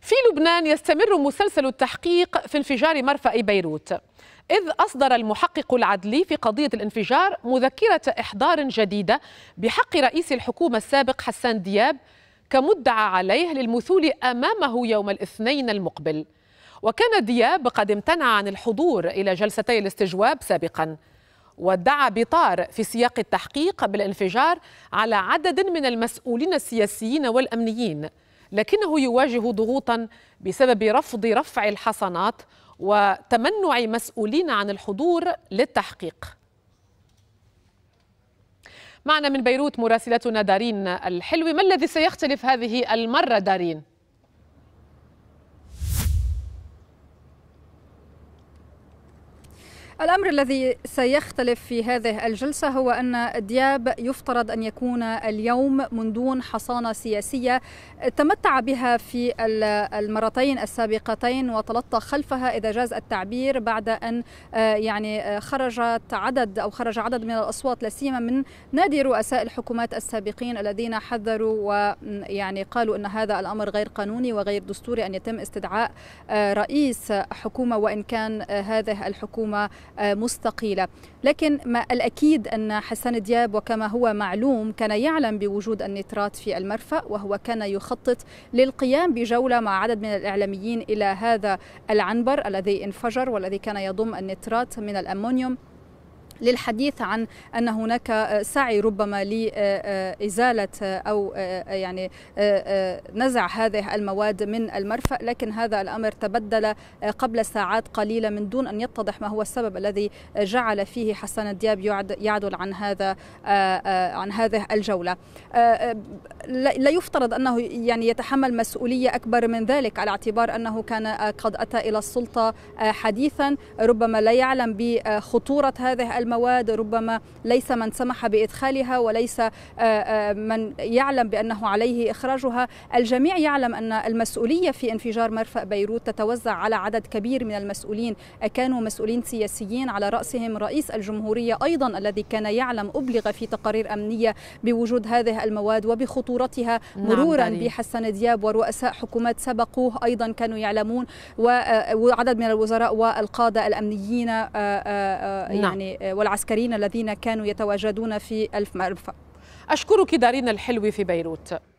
في لبنان يستمر مسلسل التحقيق في انفجار مرفأ بيروت إذ أصدر المحقق العدلي في قضية الانفجار مذكرة إحضار جديدة بحق رئيس الحكومة السابق حسان دياب كمدعى عليه للمثول أمامه يوم الاثنين المقبل وكان دياب قد امتنع عن الحضور إلى جلستي الاستجواب سابقاً وادعى بطار في سياق التحقيق بالانفجار على عدد من المسؤولين السياسيين والأمنيين لكنه يواجه ضغوطا بسبب رفض رفع الحصانات وتمنع مسؤولين عن الحضور للتحقيق معنا من بيروت مراسلتنا دارين الحلوي ما الذي سيختلف هذه المرة دارين؟ الأمر الذي سيختلف في هذه الجلسة هو أن دياب يفترض أن يكون اليوم من دون حصانة سياسية تمتع بها في المرتين السابقتين وتلطى خلفها إذا جاز التعبير بعد أن آه، يعني آه، خرجت عدد أو خرج عدد من الأصوات لا سيما من نادي رؤساء الحكومات السابقين الذين حذروا ويعني قالوا أن هذا الأمر غير قانوني وغير دستوري أن يتم استدعاء آه، رئيس حكومة وإن كان هذه الحكومة آه، مستقيلة لكن ما الأكيد أن حسان دياب وكما هو معلوم كان يعلم بوجود النترات في المرفأ وهو كان يخطط للقيام بجولة مع عدد من الإعلاميين إلى هذا العنبر الذي انفجر والذي كان يضم النترات من الأمونيوم للحديث عن أن هناك سعي ربما لإزالة أو يعني نزع هذه المواد من المرفأ لكن هذا الأمر تبدل قبل ساعات قليلة من دون أن يتضح ما هو السبب الذي جعل فيه حسان الدياب يعدل عن هذا عن هذه الجولة لا يفترض أنه يعني يتحمل مسؤولية أكبر من ذلك على اعتبار أنه كان قد أتى إلى السلطة حديثا ربما لا يعلم بخطورة هذه المواد المواد ربما ليس من سمح بإدخالها وليس آه، آه، من يعلم بأنه عليه إخراجها الجميع يعلم أن المسؤولية في انفجار مرفأ بيروت تتوزع على عدد كبير من المسؤولين كانوا مسؤولين سياسيين على رأسهم رئيس الجمهورية أيضا الذي كان يعلم أبلغ في تقارير أمنية بوجود هذه المواد وبخطورتها نعم، مرورا نعم بحسن دياب ورؤساء حكومات سبقوه أيضا كانوا يعلمون آه، وعدد من الوزراء والقادة الأمنيين نعم. يعني نعم. والعسكريين الذين كانوا يتواجدون في الف مرفأ أشكرك دارين الحلوي في بيروت